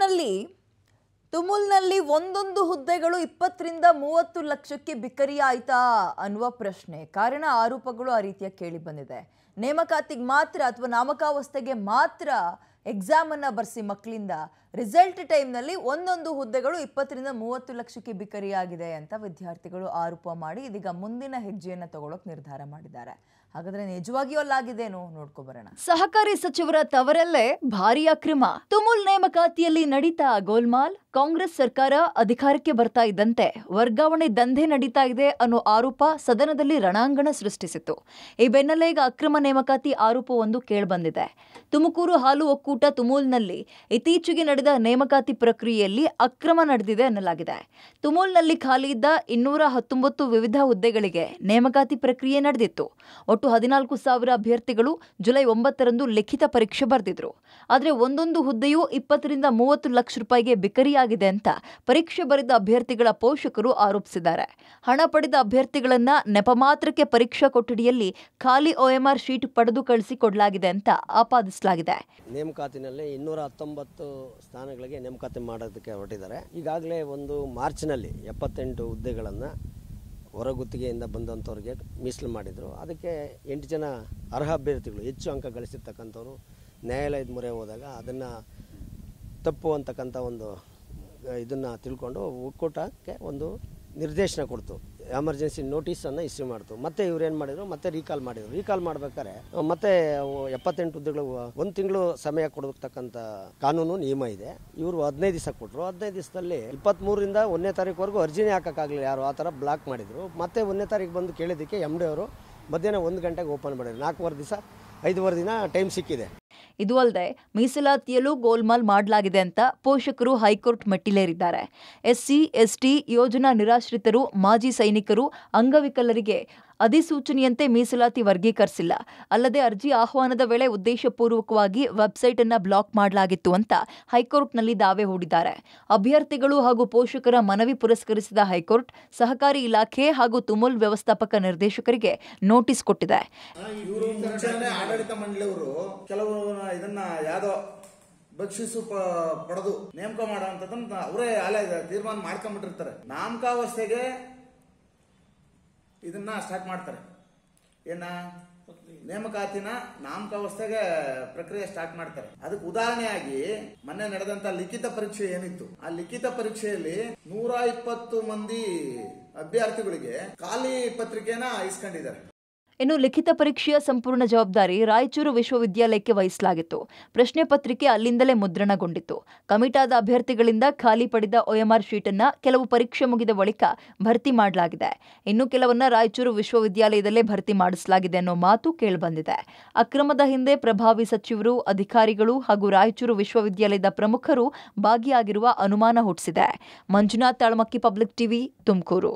ಬೆಂಗಳೂರಿನಲ್ಲಿ ತುಮುಲ್ನಲ್ಲಿ ಒಂದೊಂದು ಹುದ್ದೆಗಳು ಇಪ್ಪತ್ತರಿಂದ ಮೂವತ್ತು ಲಕ್ಷಕ್ಕೆ ಬಿಕರಿ ಆಯ್ತಾ ಅನ್ನುವ ಪ್ರಶ್ನೆ ಕಾರಣ ಆರೋಪಗಳು ಆ ರೀತಿಯ ಕೇಳಿ ಬಂದಿದೆ ನೇಮಕಾತಿಗೆ ಮಾತ್ರ ಅಥವಾ ನಾಮಕಾವಸ್ಥೆಗೆ ಮಾತ್ರ ಎಕ್ಸಾಮನ್ನು ಬರೆಸಿ ಮಕ್ಕಳಿಂದ ರಿಸಲ್ಟ್ ಟೈಮ್ನಲ್ಲಿ ಒಂದೊಂದು ಹುದ್ದೆಗಳು ಇಪ್ಪತ್ತರಿಂದ ಮೂವತ್ತು ಲಕ್ಷಕ್ಕೆ ಆಗಿದೆ ಅಂತ ವಿದ್ಯಾರ್ಥಿಗಳು ಆರೋಪ ಮಾಡಿ ಇದೀಗ ಮುಂದಿನ ಹೆಜ್ಜೆಯನ್ನು ತಗೊಳ್ಳೋಕೆ ನಿರ್ಧಾರ ಮಾಡಿದ್ದಾರೆ ಹಾಗಾದ್ರೆ ನಿಜವಾಗಿಯೂ ಅಲ್ಲಾಗಿದೇನು ಬರೋಣ ಸಹಕಾರಿ ಸಚಿವರ ತವರಲ್ಲೇ ಭಾರಿ ಅಕ್ರಮ ತುಮುಲ್ ನೇಮಕಾತಿಯಲ್ಲಿ ನಡೀತಾ ಗೋಲ್ಮಾಲ್ ಕಾಂಗ್ರೆಸ್ ಸರ್ಕಾರ ಅಧಿಕಾರಕ್ಕೆ ಬರ್ತಾ ಇದ್ದಂತೆ ವರ್ಗಾವಣೆ ದಂಧೆ ನಡೀತಾ ಇದೆ ಅನ್ನೋ ಆರೋಪ ಸದನದಲ್ಲಿ ರಣಾಂಗಣ ಸೃಷ್ಟಿಸಿತ್ತು ಈ ಬೆನ್ನಲ್ಲೇ ಈಗ ಅಕ್ರಮ ನೇಮಕಾತಿ ಆರೋಪವೊಂದು ಕೇಳಿಬಂದಿದೆ ತುಮಕೂರು ಹಾಲು ಒಕ್ಕೂಟ ತುಮೂಲ್ನಲ್ಲಿ ಇತ್ತೀಚೆಗೆ ನಡೆದ ನೇಮಕಾತಿ ಪ್ರಕ್ರಿಯೆಯಲ್ಲಿ ಅಕ್ರಮ ನಡೆದಿದೆ ಎನ್ನಲಾಗಿದೆ ತುಮೂಲ್ನಲ್ಲಿ ಖಾಲಿ ಇದ್ದ ಇನ್ನೂರ ಹತ್ತೊಂಬತ್ತು ವಿವಿಧ ಹುದ್ದೆಗಳಿಗೆ ನೇಮಕಾತಿ ಪ್ರಕ್ರಿಯೆ ನಡೆದಿತ್ತು ಒಟ್ಟು ಹದಿನಾಲ್ಕು ಸಾವಿರ ಅಭ್ಯರ್ಥಿಗಳು ಜುಲೈ ಒಂಬತ್ತರಂದು ಲಿಖಿತ ಪರೀಕ್ಷೆ ಬರೆದಿದ್ರು ಆದರೆ ಒಂದೊಂದು ಹುದ್ದೆಯೂ ಇಪ್ಪತ್ತರಿಂದ ಮೂವತ್ತು ಲಕ್ಷ ರೂಪಾಯಿಗೆ ಬಿಕರಿ ಆಗಿದೆ ಅಂತ ಪರೀಕ್ಷೆ ಬರೆದ ಅಭ್ಯರ್ಥಿಗಳ ಪೋಷಕರು ಆರೋಪಿಸಿದ್ದಾರೆ ಹಣ ಪಡೆದ ಅಭ್ಯರ್ಥಿಗಳನ್ನ ನೆಪ ಮಾತ್ರಕ್ಕೆ ಪರೀಕ್ಷಾ ಕೊಠಡಿಯಲ್ಲಿ ಖಾಲಿ ಒಎಂಆರ್ ಶೀಟ್ ಪಡೆದು ಕಳಿಸಿ ಕೊಡಲಾಗಿದೆ ಅಂತ ಆಪಾದಿಸಲಾಗಿದೆ ನೇಮಕಾತಿನಲ್ಲಿ ಇನ್ನೂರ ಹತ್ತೊಂಬತ್ತು ಸ್ಥಾನಗಳಿಗೆ ನೇಮಕಾತಿ ಮಾಡೋದಕ್ಕೆ ಹೊರಟಿದ್ದಾರೆ ಈಗಾಗಲೇ ಒಂದು ಮಾರ್ಚ್ನಲ್ಲಿ ಎಪ್ಪತ್ತೆಂಟು ಹುದ್ದೆಗಳನ್ನು ಹೊರಗುತ್ತಿಗೆಯಿಂದ ಬಂದಂಥವ್ರಿಗೆ ಮೀಸಲು ಮಾಡಿದರು ಅದಕ್ಕೆ ಎಂಟು ಜನ ಅರ್ಹ ಅಭ್ಯರ್ಥಿಗಳು ಹೆಚ್ಚು ಅಂಕ ಗಳಿಸಿರ್ತಕ್ಕಂಥವ್ರು ನ್ಯಾಯಾಲಯದ ಮೊರೆ ಹೋದಾಗ ಅದನ್ನು ತಪ್ಪು ಅಂತಕ್ಕಂಥ ಒಂದು ಇದನ್ನು ತಿಳ್ಕೊಂಡು ಒಕ್ಕೂಟಕ್ಕೆ ಒಂದು ನಿರ್ದೇಶನ ಕೊಡ್ತು ಎಮರ್ಜೆನ್ಸಿ ನೋಟಿಸನ್ನು ಇಶ್ಯೂ ಮಾಡ್ತು ಮತ್ತೆ ಏನು ಮಾಡಿದ್ರು ಮತ್ತೆ ರೀಕಾಲ್ ಮಾಡಿದ್ರು ರೀಕಾಲ್ ಮಾಡ್ಬೇಕಾದ್ರೆ ಮತ್ತೆ ಎಪ್ಪತ್ತೆಂಟು ಹುದ್ದೆಗಳು ಒಂದು ತಿಂಗಳು ಸಮಯ ಕೊಡತಕ್ಕಂಥ ಕಾನೂನು ನಿಯಮ ಇದೆ ಇವರು ಹದಿನೈದು ದಿವಸ ಕೊಟ್ಟರು ಹದಿನೈದು ದಿವಸದಲ್ಲಿ ಇಪ್ಪತ್ತ್ಮೂರಿಂದ ಒಂದನೇ ತಾರೀಕುವರೆಗೂ ಅರ್ಜಿನೇ ಹಾಕೋಕ್ಕಾಗಲಿಲ್ಲ ಯಾರು ಆ ಥರ ಬ್ಲಾಕ್ ಮಾಡಿದರು ಮತ್ತೆ ಒಂದನೇ ತಾರೀಕು ಬಂದು ಕೇಳಿದ್ದಕ್ಕೆ ಎಮ್ ಡಿ ಅವರು ಮಧ್ಯಾಹ್ನ ಒಂದು ಗಂಟೆಗೆ ಓಪನ್ ಮಾಡಿದ್ರು ನಾಲ್ಕೂವರೆ ದಿವಸ ಐದುವರೆ ದಿನ ಟೈಮ್ ಸಿಕ್ಕಿದೆ ಇದು ಅಲ್ಲದೆ ಮೀಸಲಾತಿಯಲ್ಲೂ ಗೋಲ್ಮಾಲ್ ಮಾಡಲಾಗಿದೆ ಅಂತ ಪೋಷಕರು ಹೈಕೋರ್ಟ್ ಮೆಟ್ಟಿಲೇರಿದ್ದಾರೆ ಎಸ್ಸಿ ಎಸ್ಟಿ ಯೋಜನಾ ನಿರಾಶ್ರಿತರು ಮಾಜಿ ಸೈನಿಕರು ಅಂಗವಿಕಲರಿಗೆ ಅಧಿಸೂಚನೆಯಂತೆ ಮೀಸಲಾತಿ ವರ್ಗೀಕರಿಸಿಲ್ಲ ಅಲ್ಲದೆ ಅರ್ಜಿ ಆಹ್ವಾನದ ವೇಳೆ ಉದ್ದೇಶಪೂರ್ವಕವಾಗಿ ವೆಬ್ಸೈಟ್ ಅನ್ನು ಬ್ಲಾಕ್ ಮಾಡಲಾಗಿತ್ತು ಅಂತ ಹೈಕೋರ್ಟ್ನಲ್ಲಿ ದಾವೆ ಹೂಡಿದ್ದಾರೆ ಅಭ್ಯರ್ಥಿಗಳು ಹಾಗೂ ಪೋಷಕರ ಮನವಿ ಪುರಸ್ಕರಿಸಿದ ಹೈಕೋರ್ಟ್ ಸಹಕಾರಿ ಇಲಾಖೆ ಹಾಗೂ ತುಮುಲ್ ವ್ಯವಸ್ಥಾಪಕ ನಿರ್ದೇಶಕರಿಗೆ ನೋಟಿಸ್ ಕೊಟ್ಟಿದೆ ಪಡೆದು ನೇಮಕ ಮಾಡೋ ಅವರೇ ತೀರ್ಮಾನ ಮಾಡ್ಕೊಂಡ್ಬಿಟ್ಟಿರ್ತಾರೆ ನಾಮಕಾವಸ್ಥೆಗೆ ಇದನ್ನ ಸ್ಟಾರ್ಟ್ ಮಾಡ್ತಾರೆ ಏನ ನೇಮಕಾತಿನ ನಾಮಕಾವಸ್ಥೆಗೆ ಪ್ರಕ್ರಿಯೆ ಸ್ಟಾರ್ಟ್ ಮಾಡ್ತಾರೆ ಅದಕ್ಕೆ ಉದಾಹರಣೆಯಾಗಿ ಮೊನ್ನೆ ನಡೆದಂತ ಲಿಖಿತ ಪರೀಕ್ಷೆ ಏನಿತ್ತು ಆ ಲಿಖಿತ ಪರೀಕ್ಷೆಯಲ್ಲಿ ನೂರ ಇಪ್ಪತ್ತು ಮಂದಿ ಅಭ್ಯರ್ಥಿಗಳಿಗೆ ಖಾಲಿ ಪತ್ರಿಕೆನ ಇಸ್ಕೊಂಡಿದ್ದಾರೆ ಇನ್ನು ಲಿಖಿತ ಪರೀಕ್ಷೆಯ ಸಂಪೂರ್ಣ ಜವಾಬ್ದಾರಿ ರಾಯಚೂರು ವಿಶ್ವವಿದ್ಯಾಲಯಕ್ಕೆ ವಹಿಸಲಾಗಿತ್ತು ಪ್ರಶ್ನೆ ಪತ್ರಿಕೆ ಅಲ್ಲಿಂದಲೇ ಮುದ್ರಣಗೊಂಡಿತ್ತು ಕಮಿಟಾದ ಅಭ್ಯರ್ಥಿಗಳಿಂದ ಖಾಲಿ ಪಡೆದ ಒಎಂಆರ್ ಶೀಟ್ ಅನ್ನ ಕೆಲವು ಪರೀಕ್ಷೆ ಮುಗಿದ ಬಳಿಕ ಭರ್ತಿ ಮಾಡಲಾಗಿದೆ ಇನ್ನು ಕೆಲವನ್ನ ರಾಯಚೂರು ವಿಶ್ವವಿದ್ಯಾಲಯದಲ್ಲೇ ಭರ್ತಿ ಮಾಡಿಸಲಾಗಿದೆ ಅನ್ನೋ ಮಾತು ಕೇಳಿಬಂದಿದೆ ಅಕ್ರಮದ ಹಿಂದೆ ಪ್ರಭಾವಿ ಸಚಿವರು ಅಧಿಕಾರಿಗಳು ಹಾಗೂ ರಾಯಚೂರು ವಿಶ್ವವಿದ್ಯಾಲಯದ ಪ್ರಮುಖರು ಭಾಗಿಯಾಗಿರುವ ಅನುಮಾನ ಹುಟ್ಟಿಸಿದೆ ಮಂಜುನಾಥ್ ತಾಳ್ಮಕ್ಕಿ ಪಬ್ಲಿಕ್ ಟಿವಿ ತುಮಕೂರು